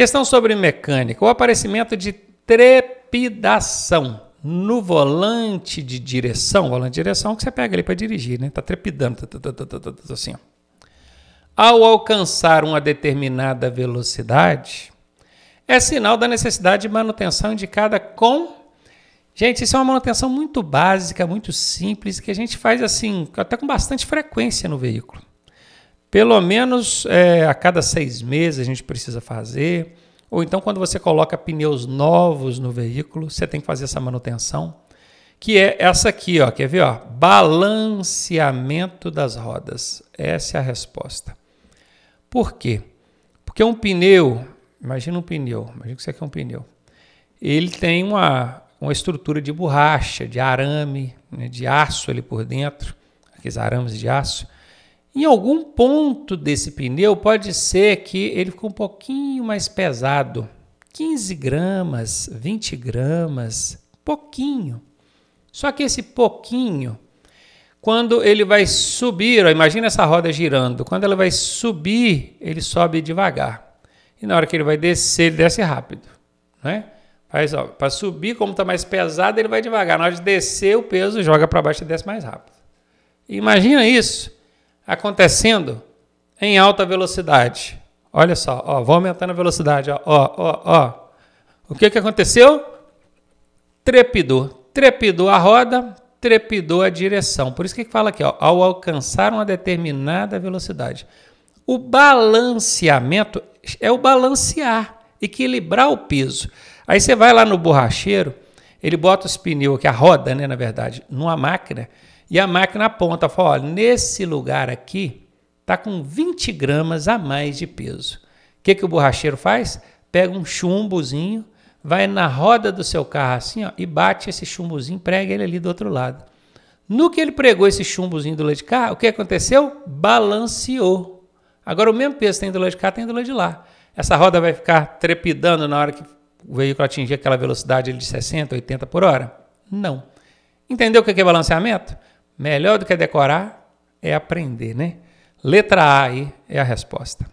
Questão sobre mecânica: o aparecimento de trepidação no volante de direção, volante de direção que você pega ali para dirigir, né? Tá trepidando, tá, tá, tá, assim. Ao alcançar uma determinada velocidade, é sinal da necessidade de manutenção indicada com. Gente, isso é uma manutenção muito básica, muito simples, que a gente faz assim, até com bastante frequência no veículo. Pelo menos é, a cada seis meses a gente precisa fazer. Ou então, quando você coloca pneus novos no veículo, você tem que fazer essa manutenção, que é essa aqui, ó. Quer ver? Ó, balanceamento das rodas. Essa é a resposta. Por quê? Porque um pneu, imagina um pneu, imagina que isso aqui é um pneu. Ele tem uma, uma estrutura de borracha, de arame, né, de aço ali por dentro, aqueles arames de aço. Em algum ponto desse pneu, pode ser que ele ficou um pouquinho mais pesado. 15 gramas, 20 gramas, pouquinho. Só que esse pouquinho, quando ele vai subir, imagina essa roda girando. Quando ela vai subir, ele sobe devagar. E na hora que ele vai descer, ele desce rápido. Né? para subir, como está mais pesado, ele vai devagar. Na hora de descer, o peso joga para baixo e desce mais rápido. Imagina isso acontecendo em alta velocidade. Olha só, ó, vou aumentando a velocidade, ó, ó, ó, O que, que aconteceu? Trepidou. Trepidou a roda, trepidou a direção. Por isso que fala aqui, ó, ao alcançar uma determinada velocidade. O balanceamento é o balancear, equilibrar o peso. Aí você vai lá no borracheiro, ele bota os pneus, que a roda, né, na verdade, numa máquina, e a máquina aponta, fala, olha, nesse lugar aqui tá com 20 gramas a mais de peso. O que, que o borracheiro faz? Pega um chumbozinho, vai na roda do seu carro assim ó, e bate esse chumbozinho, prega ele ali do outro lado. No que ele pregou esse chumbozinho do lado de cá, o que aconteceu? Balanceou. Agora o mesmo peso tem do lado de cá, tem do lado de lá. Essa roda vai ficar trepidando na hora que o veículo atingir aquela velocidade de 60, 80 por hora? Não. Entendeu o é que é balanceamento? Melhor do que decorar é aprender, né? Letra A aí é a resposta.